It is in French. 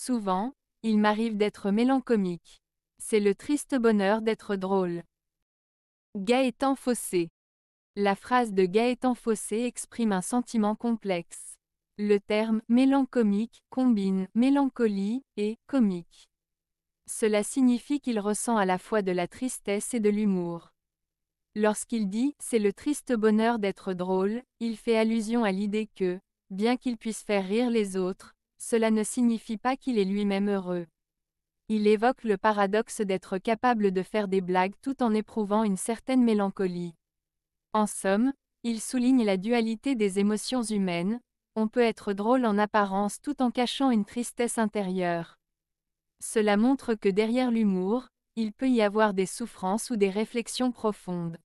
Souvent, il m'arrive d'être mélancomique. C'est le triste bonheur d'être drôle. Gaëtan Faussé. La phrase de Gaëtan Fossé exprime un sentiment complexe. Le terme mélancomique combine mélancolie et comique. Cela signifie qu'il ressent à la fois de la tristesse et de l'humour. Lorsqu'il dit C'est le triste bonheur d'être drôle, il fait allusion à l'idée que, bien qu'il puisse faire rire les autres, cela ne signifie pas qu'il est lui-même heureux. Il évoque le paradoxe d'être capable de faire des blagues tout en éprouvant une certaine mélancolie. En somme, il souligne la dualité des émotions humaines, on peut être drôle en apparence tout en cachant une tristesse intérieure. Cela montre que derrière l'humour, il peut y avoir des souffrances ou des réflexions profondes.